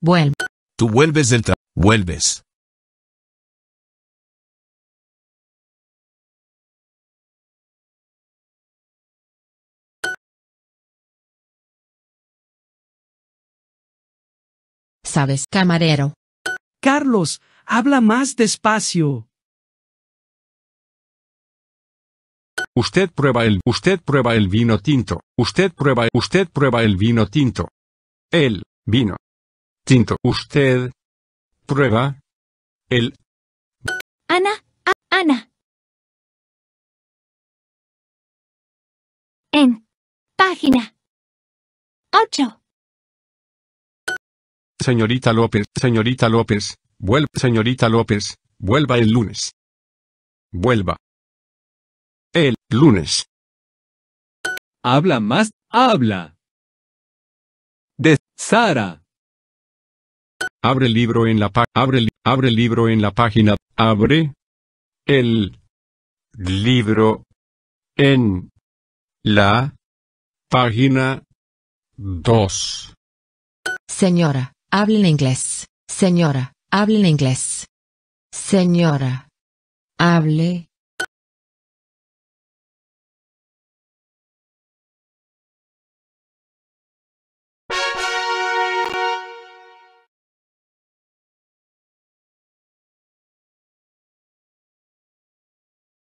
Vuelve. Tú vuelves del Vuelves. Sabes, camarero. Carlos, habla más despacio. Usted prueba el, usted prueba el vino tinto. Usted prueba, usted prueba el vino tinto. El vino Tinto. Usted. Prueba. El. Ana. Ana. En. Página. 8. Señorita López, señorita López, vuelva, señorita López, vuelva el lunes. Vuelva. El lunes. Habla más, habla. De Sara. Abre el libro en la abre, libro en la página. Abre el libro en la página 2. Señora, hable en inglés. Señora, hable en inglés. Señora, hable